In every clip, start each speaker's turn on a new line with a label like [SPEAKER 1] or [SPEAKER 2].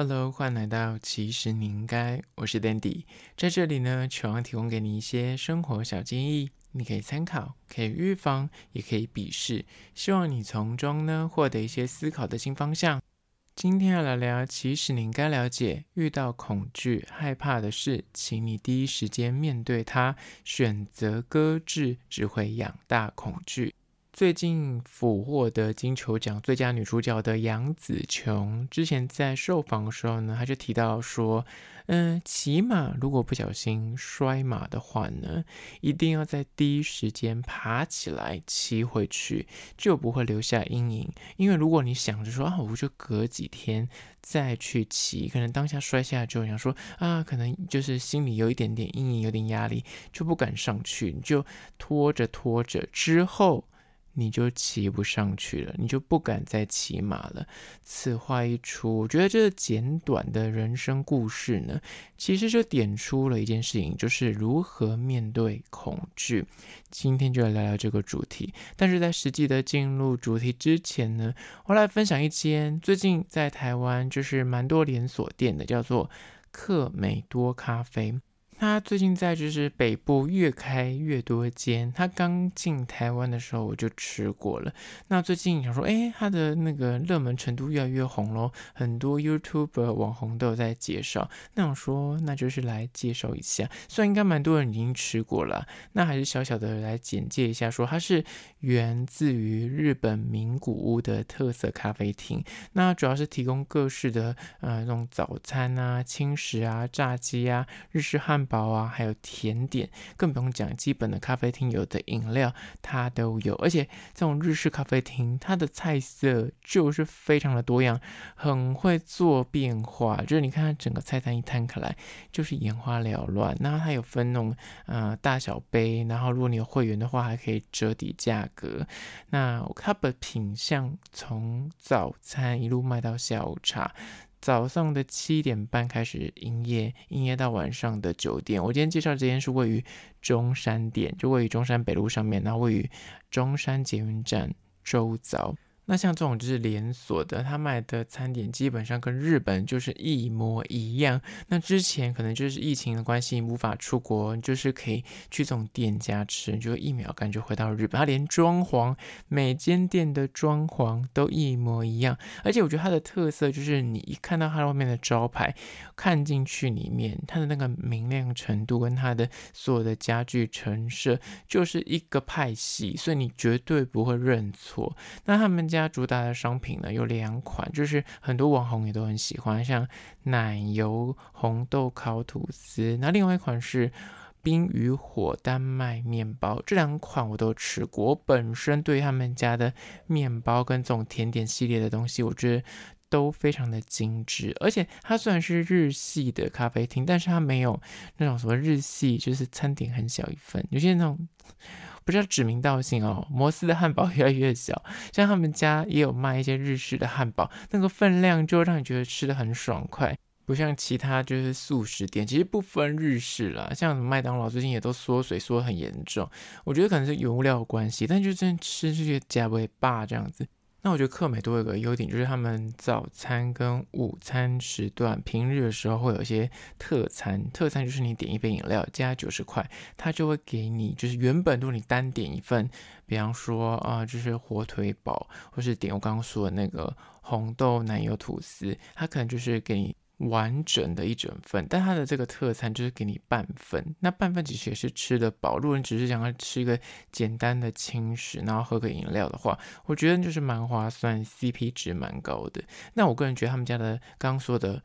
[SPEAKER 1] Hello，欢迎来到其实你应该，我是 Dandy，在这里呢，希望提供给你一些生活小建议，你可以参考，可以预防，也可以鄙视，希望你从中呢获得一些思考的新方向。今天要来聊，其实你应该了解，遇到恐惧、害怕的事，请你第一时间面对它，选择搁置只会养大恐惧。最近俘获得金球奖最佳女主角的杨紫琼，之前在受访的时候呢，她就提到说，嗯，骑马如果不小心摔马的话呢，一定要在第一时间爬起来骑回去，就不会留下阴影。因为如果你想着说啊，我就隔几天再去骑，可能当下摔下来之后想说啊，可能就是心里有一点点阴影，有点压力，就不敢上去，你就拖着拖着之后。你就骑不上去了，你就不敢再骑马了。此话一出，我觉得这简短的人生故事呢，其实就点出了一件事情，就是如何面对恐惧。今天就来聊聊这个主题。但是在实际的进入主题之前呢，我来分享一间最近在台湾就是蛮多连锁店的，叫做克美多咖啡。他最近在就是北部越开越多间。他刚进台湾的时候我就吃过了。那最近想说，哎，他的那个热门程度越来越红咯，很多 YouTube 网红都有在介绍。那想说，那就是来介绍一下。虽然应该蛮多人已经吃过了，那还是小小的来简介一下，说它是源自于日本名古屋的特色咖啡厅。那主要是提供各式的呃那种早餐啊、轻食啊、炸鸡啊、日式汉堡。包啊，还有甜点，更不用讲基本的咖啡厅有的饮料它都有，而且这种日式咖啡厅它的菜色就是非常的多样，很会做变化，就是你看它整个菜单一摊开来就是眼花缭乱。那它有分那种呃大小杯，然后如果你有会员的话还可以折抵价格。那它的品相从早餐一路卖到下午茶。早上的七点半开始营业，营业到晚上的九点。我今天介绍这间是位于中山店，就位于中山北路上面，那位于中山捷运站周遭。那像这种就是连锁的，他卖的餐点基本上跟日本就是一模一样。那之前可能就是疫情的关系，无法出国，就是可以去这种店家吃，就一秒感觉回到日本。他连装潢，每间店的装潢都一模一样，而且我觉得它的特色就是你一看到它外面的招牌，看进去里面，它的那个明亮程度跟它的所有的家具陈设就是一个派系，所以你绝对不会认错。那他们家。家主打的商品呢有两款，就是很多网红也都很喜欢，像奶油红豆烤吐司。那另外一款是冰与火丹麦面包。这两款我都吃过。我本身对他们家的面包跟这种甜点系列的东西，我觉得都非常的精致。而且它虽然是日系的咖啡厅，但是它没有那种什么日系就是餐点很小一份，有些那种。不是指名道姓哦，摩斯的汉堡越来越小，像他们家也有卖一些日式的汉堡，那个分量就让你觉得吃的很爽快，不像其他就是素食店，其实不分日式啦，像麦当劳最近也都缩水缩很严重，我觉得可能是油料关系，但就真吃这些加不会这样子。那我觉得客美多有一个优点，就是他们早餐跟午餐时段平日的时候会有一些特餐，特餐就是你点一杯饮料加九十块，他就会给你就是原本如果你单点一份，比方说啊就是火腿堡，或是点我刚刚说的那个红豆奶油吐司，他可能就是给你。完整的一整份，但它的这个特餐就是给你半份，那半份其实也是吃得饱。如果你只是想要吃一个简单的轻食，然后喝个饮料的话，我觉得就是蛮划算，CP 值蛮高的。那我个人觉得他们家的刚刚说的。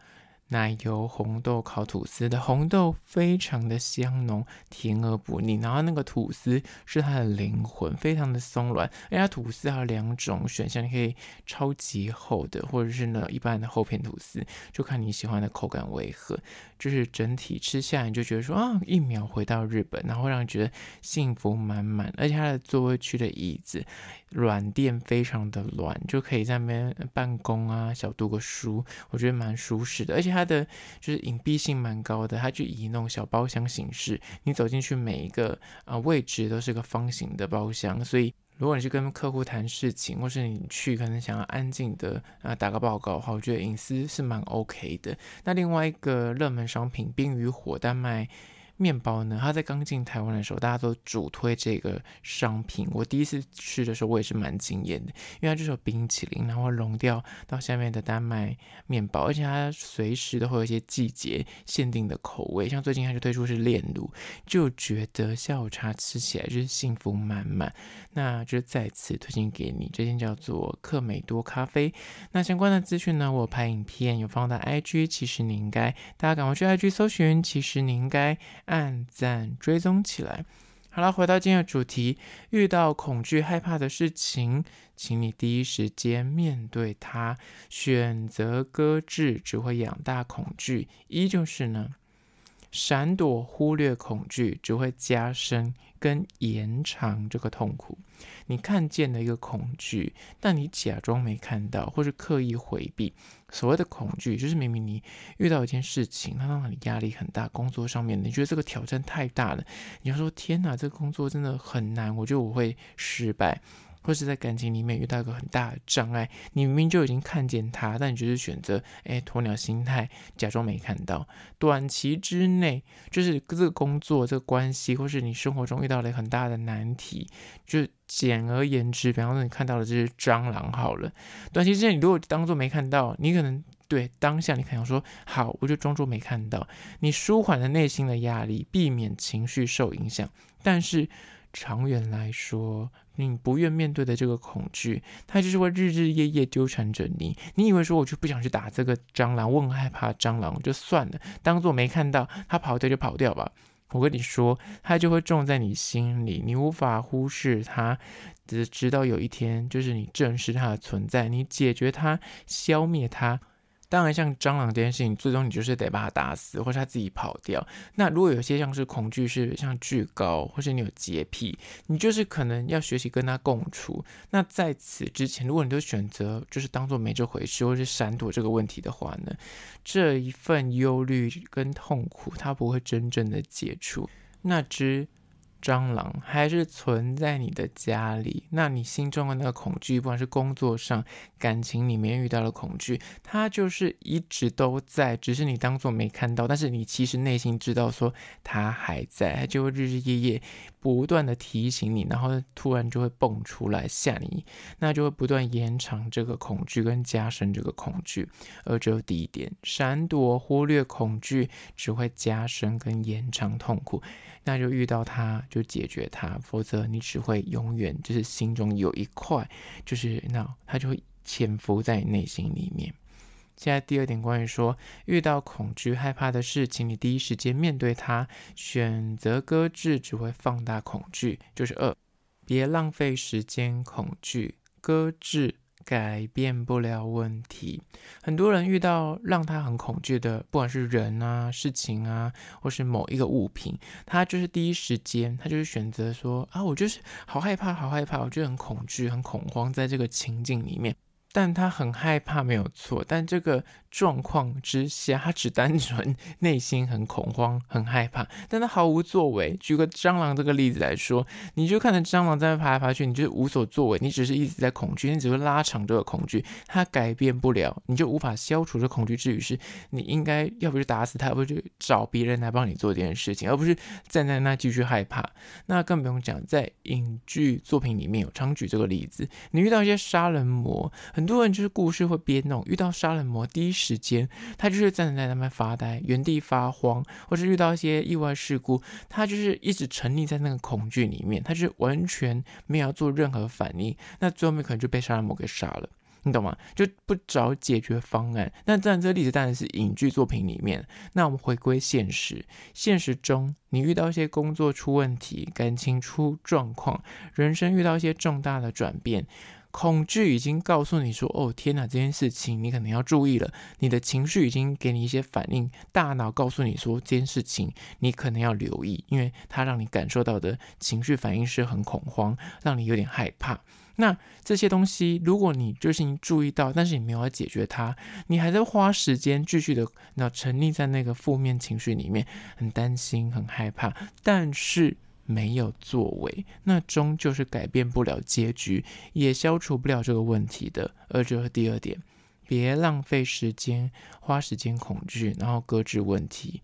[SPEAKER 1] 奶油红豆烤吐司的红豆非常的香浓，甜而不腻，然后那个吐司是它的灵魂，非常的松软。而且吐司还有两种选项，你可以超级厚的，或者是呢一般的厚片吐司，就看你喜欢的口感为何。就是整体吃下来，你就觉得说啊，一秒回到日本，然后让你觉得幸福满满。而且它的座位区的椅子软垫非常的软，就可以在那边办公啊，小读个书，我觉得蛮舒适的，而且它。它的就是隐蔽性蛮高的，它就以那种小包厢形式，你走进去每一个啊位置都是个方形的包厢，所以如果你是跟客户谈事情，或是你去可能想要安静的啊打个报告的话，我觉得隐私是蛮 OK 的。那另外一个热门商品冰与火丹麦。面包呢？它在刚进台湾的时候，大家都主推这个商品。我第一次吃的时候，我也是蛮惊艳的，因为它就是冰淇淋，然后融掉到下面的丹麦面包，而且它随时都会有一些季节限定的口味，像最近它就推出是炼乳，就觉得下午茶吃起来就是幸福满满。那就再次推荐给你，这家叫做克美多咖啡。那相关的资讯呢？我拍影片有放在 IG，其实你应该大家赶快去 IG 搜寻，其实你应该。暗赞，追踪起来。好了，回到今日主题，遇到恐惧、害怕的事情，请你第一时间面对它。选择搁置，只会养大恐惧。一就是呢。闪躲、忽略恐惧，只会加深跟延长这个痛苦。你看见了一个恐惧，但你假装没看到，或是刻意回避。所谓的恐惧，就是明明你遇到一件事情，它让你压力很大，工作上面你觉得这个挑战太大了，你要说：“天哪，这个工作真的很难，我觉得我会失败。”或是在感情里面遇到一个很大的障碍，你明明就已经看见他，但你就是选择哎鸵鸟心态，假装没看到。短期之内，就是这个工作、这个关系，或是你生活中遇到了很大的难题，就简而言之，比方说你看到了这只蟑螂好了。短期之内，你如果当做没看到，你可能对当下你可能说好，我就装作没看到，你舒缓了内心的压力，避免情绪受影响，但是。长远来说，你不愿面对的这个恐惧，它就是会日日夜夜纠缠着你。你以为说我就不想去打这个蟑螂，我很害怕蟑螂，就算了，当做没看到，它跑掉就跑掉吧。我跟你说，它就会种在你心里，你无法忽视它，直直到有一天，就是你正视它的存在，你解决它，消灭它。当然，像蟑螂这件事情，最终你就是得把它打死，或是它自己跑掉。那如果有些像是恐惧，是像巨高，或是你有洁癖，你就是可能要学习跟它共处。那在此之前，如果你都选择就是当做没这回事，或是闪躲这个问题的话呢，这一份忧虑跟痛苦，它不会真正的解除。那只蟑螂还是存在你的家里，那你心中的那个恐惧，不管是工作上、感情里面遇到的恐惧，它就是一直都在，只是你当做没看到，但是你其实内心知道说它还在，它就会日日夜夜不断的提醒你，然后突然就会蹦出来吓你，那就会不断延长这个恐惧跟加深这个恐惧。而只有第一点，闪躲忽略恐惧，只会加深跟延长痛苦。那就遇到它就解决它，否则你只会永远就是心中有一块，就是那它就会潜伏在你内心里面。现在第二点关于说遇到恐惧害怕的事，请你第一时间面对它，选择搁置只会放大恐惧，就是二，别浪费时间恐惧搁置。改变不了问题。很多人遇到让他很恐惧的，不管是人啊、事情啊，或是某一个物品，他就是第一时间，他就是选择说：“啊，我就是好害怕，好害怕，我就很恐惧，很恐慌，在这个情境里面。”但他很害怕，没有错。但这个状况之下，他只单纯内心很恐慌、很害怕，但他毫无作为。举个蟑螂这个例子来说，你就看着蟑螂在那爬来爬去，你就无所作为，你只是一直在恐惧，你只会拉长这个恐惧，它改变不了，你就无法消除这恐惧之余，是你应该要不就打死他，要不就找别人来帮你做这件事情，而不是站在那继续害怕。那更不用讲，在影剧作品里面有常举这个例子，你遇到一些杀人魔很。很多人就是故事会编弄，遇到杀人魔，第一时间他就是站在那边发呆，原地发慌，或是遇到一些意外事故，他就是一直沉溺在那个恐惧里面，他就完全没有做任何反应。那最后面可能就被杀人魔给杀了，你懂吗？就不找解决方案。那当然，这个例子当然是影剧作品里面。那我们回归现实，现实中你遇到一些工作出问题，感情出状况，人生遇到一些重大的转变。恐惧已经告诉你说：“哦天哪，这件事情你可能要注意了。”你的情绪已经给你一些反应，大脑告诉你说：“这件事情你可能要留意，因为它让你感受到的情绪反应是很恐慌，让你有点害怕。”那这些东西，如果你就是你注意到，但是你没有解决它，你还在花时间继续的那沉溺在那个负面情绪里面，很担心，很害怕，但是。没有作为，那终究是改变不了结局，也消除不了这个问题的。而这是第二点，别浪费时间，花时间恐惧，然后搁置问题。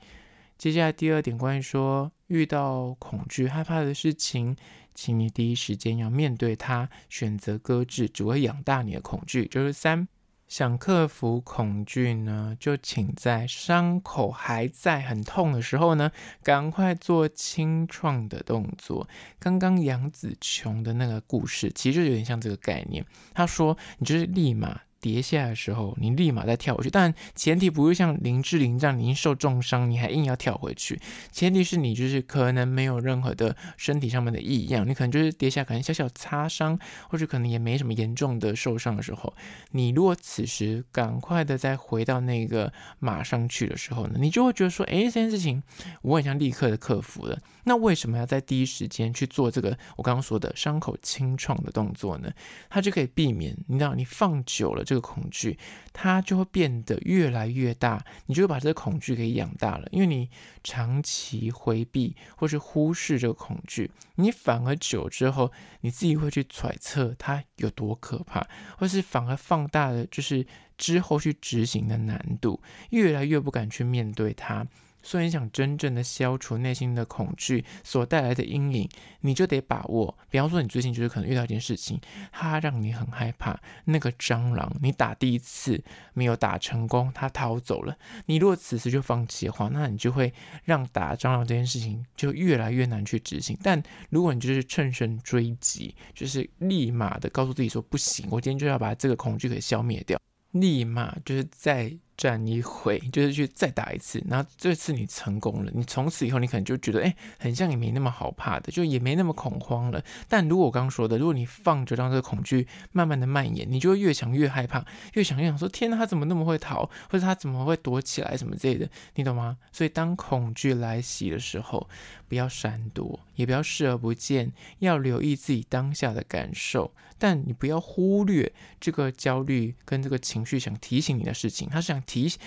[SPEAKER 1] 接下来第二点，关于说遇到恐惧、害怕的事情，请你第一时间要面对它，选择搁置只会养大你的恐惧。这是三。想克服恐惧呢，就请在伤口还在很痛的时候呢，赶快做清创的动作。刚刚杨子琼的那个故事，其实就有点像这个概念。他说：“你就是立马。”跌下来的时候，你立马再跳回去，但前提不会像林志玲这样，你受重伤你还硬要跳回去。前提是你就是可能没有任何的身体上面的异样，你可能就是跌下，可能小小擦伤，或者可能也没什么严重的受伤的时候，你如果此时赶快的再回到那个马上去的时候呢，你就会觉得说，哎，这件事情我很想立刻的克服了。那为什么要在第一时间去做这个我刚刚说的伤口清创的动作呢？它就可以避免，你知道，你放久了。这个恐惧，它就会变得越来越大，你就会把这个恐惧给养大了，因为你长期回避或是忽视这个恐惧，你反而久之后，你自己会去揣测它有多可怕，或是反而放大了就是之后去执行的难度，越来越不敢去面对它。所以你想真正的消除内心的恐惧所带来的阴影，你就得把握。比方说，你最近就是可能遇到一件事情，它让你很害怕。那个蟑螂，你打第一次没有打成功，它逃走了。你如果此时就放弃的话，那你就会让打蟑螂这件事情就越来越难去执行。但如果你就是趁胜追击，就是立马的告诉自己说不行，我今天就要把这个恐惧给消灭掉，立马就是在。战一回就是去再打一次，然后这次你成功了，你从此以后你可能就觉得，哎，很像也没那么好怕的，就也没那么恐慌了。但如果我刚刚说的，如果你放着让这个恐惧慢慢的蔓延，你就会越想越害怕，越想越想说，天，呐，他怎么那么会逃，或者他怎么会躲起来什么之类的，你懂吗？所以当恐惧来袭的时候，不要闪躲，也不要视而不见，要留意自己当下的感受，但你不要忽略这个焦虑跟这个情绪想提醒你的事情，他是想。提，醒，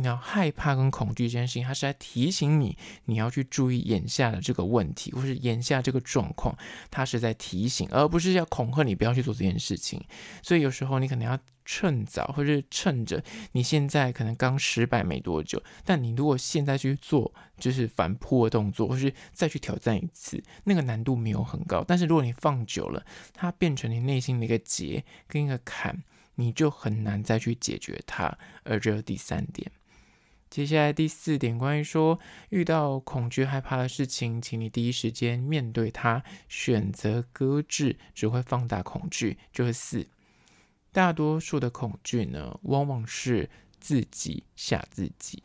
[SPEAKER 1] 你要害怕跟恐惧这件事情，它是在提醒你，你要去注意眼下的这个问题，或是眼下这个状况，它是在提醒，而不是要恐吓你不要去做这件事情。所以有时候你可能要趁早，或是趁着你现在可能刚失败没多久，但你如果现在去做就是反扑的动作，或是再去挑战一次，那个难度没有很高。但是如果你放久了，它变成你内心的一个结跟一个坎。你就很难再去解决它，而这有第三点。接下来第四点，关于说遇到恐惧害怕的事情，请你第一时间面对它，选择搁置只会放大恐惧。就是四，大多数的恐惧呢，往往是自己吓自己。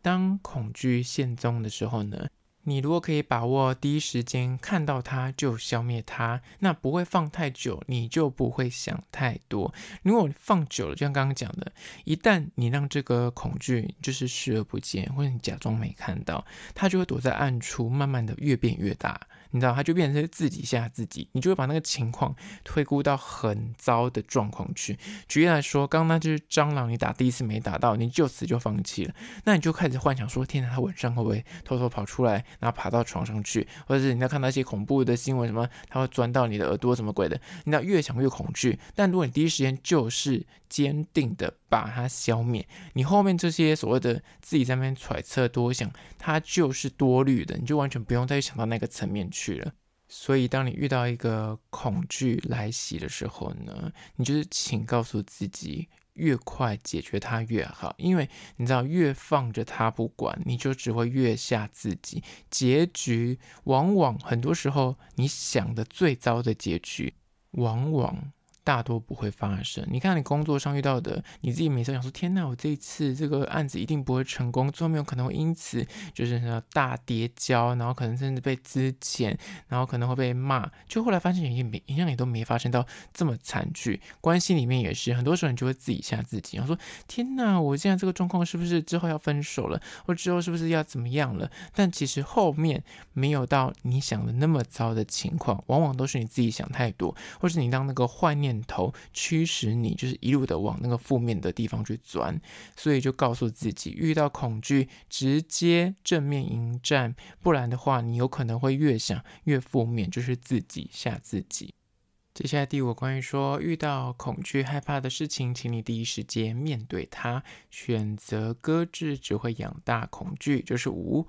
[SPEAKER 1] 当恐惧现踪的时候呢？你如果可以把握第一时间看到它就消灭它，那不会放太久，你就不会想太多。如果放久了，就像刚刚讲的，一旦你让这个恐惧就是视而不见，或者你假装没看到，它就会躲在暗处，慢慢的越变越大。你知道，他就变成是自己吓自己，你就会把那个情况推估到很糟的状况去。举例来说，刚刚那只蟑螂，你打第一次没打到，你就此就放弃了，那你就开始幻想说：，天哪，它晚上会不会偷偷跑出来，然后爬到床上去？或者是你在看那些恐怖的新闻，什么它会钻到你的耳朵什么鬼的？你要越想越恐惧。但如果你第一时间就是坚定的把它消灭，你后面这些所谓的自己在那边揣测多想，它就是多虑的，你就完全不用再去想到那个层面去。去了，所以当你遇到一个恐惧来袭的时候呢，你就是请告诉自己，越快解决它越好，因为你知道，越放着它不管，你就只会越吓自己。结局往往很多时候，你想的最糟的结局，往往。大多不会发生。你看，你工作上遇到的，你自己每次想说：“天哪，我这一次这个案子一定不会成功，最后面有可能会因此就是大跌交，然后可能甚至被资遣，然后可能会被骂。”就后来发现，也没一样，也都没发生到这么惨剧。关系里面也是，很多时候你就会自己吓自己，然后说：“天哪，我现在这个状况是不是之后要分手了？或之后是不是要怎么样了？”但其实后面没有到你想的那么糟的情况，往往都是你自己想太多，或是你当那个幻念。念头驱使你，就是一路的往那个负面的地方去钻，所以就告诉自己，遇到恐惧直接正面迎战，不然的话，你有可能会越想越负面，就是自己吓自己。接下来第五，关于说遇到恐惧害怕的事情，请你第一时间面对它，选择搁置只会养大恐惧，就是五。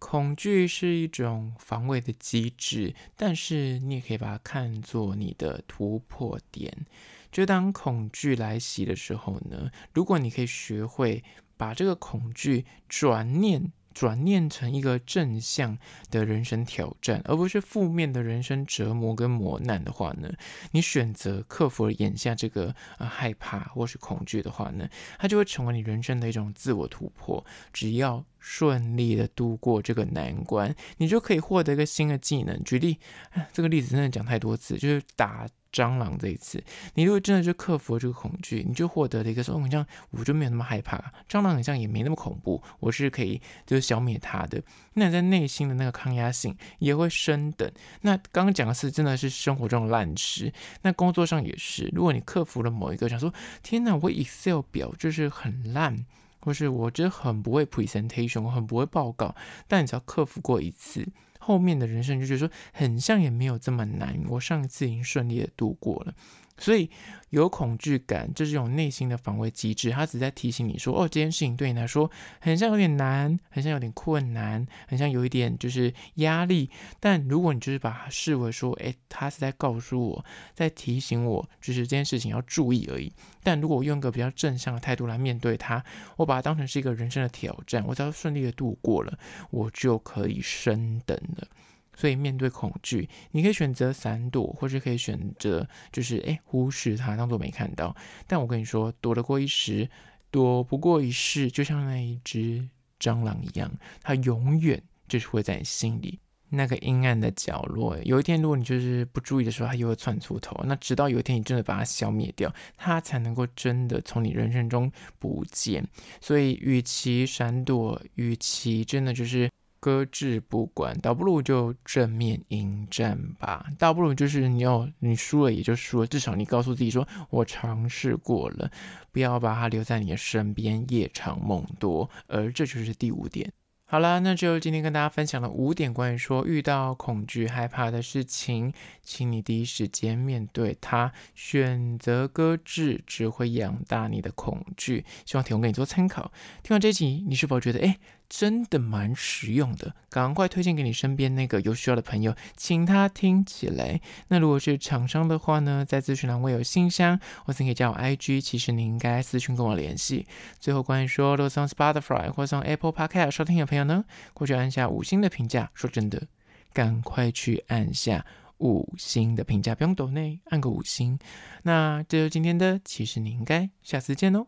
[SPEAKER 1] 恐惧是一种防卫的机制，但是你也可以把它看作你的突破点。就当恐惧来袭的时候呢，如果你可以学会把这个恐惧转念。转念成一个正向的人生挑战，而不是负面的人生折磨跟磨难的话呢？你选择克服了眼下这个啊害怕或是恐惧的话呢，它就会成为你人生的一种自我突破。只要顺利的度过这个难关，你就可以获得一个新的技能。举例，这个例子真的讲太多次，就是打。蟑螂这一次，你如果真的就克服了这个恐惧，你就获得了一个什么？像我就没有那么害怕蟑螂，好像也没那么恐怖。我是可以就是消灭它的。那你在内心的那个抗压性也会升等。那刚刚讲的是真的是生活中的烂事，那工作上也是。如果你克服了某一个，想说天哪，我 Excel 表就是很烂，或是我觉得很不会 presentation，我很不会报告，但你只要克服过一次。后面的人生就觉得说很像，也没有这么难。我上一次已经顺利的度过了。所以有恐惧感，就是一种内心的防卫机制，它只在提醒你说，哦，这件事情对你来说，很像有点难，很像有点困难，很像有一点就是压力。但如果你就是把它视为说，诶，它是在告诉我，在提醒我，就是这件事情要注意而已。但如果我用一个比较正向的态度来面对它，我把它当成是一个人生的挑战，我只要顺利的度过了，我就可以升等了。所以面对恐惧，你可以选择闪躲，或是可以选择就是诶忽视它，当做没看到。但我跟你说，躲得过一时，躲不过一世。就像那一只蟑螂一样，它永远就是会在你心里那个阴暗的角落。有一天，如果你就是不注意的时候，它又会窜出头。那直到有一天你真的把它消灭掉，它才能够真的从你人生中不见。所以，与其闪躲，与其真的就是。搁置不管，倒不如就正面迎战吧。倒不如就是你要你输了也就输了，至少你告诉自己说，我尝试过了。不要把它留在你的身边，夜长梦多。而这就是第五点。好了，那就今天跟大家分享了五点关于说遇到恐惧害怕的事情，请你第一时间面对它。选择搁置只会养大你的恐惧。希望提供给你做参考。听完这集，你是否觉得哎？真的蛮实用的，赶快推荐给你身边那个有需要的朋友，请他听起来。那如果是厂商的话呢，在资讯栏会有信箱，或是可以加我 IG。其实你应该私信跟我联系。最后，关于说如果从 Spotify 或从 Apple Podcast 收听的朋友呢，过去按下五星的评价。说真的，赶快去按下五星的评价，不用抖内，按个五星。那这就今天的，其实你应该下次见哦。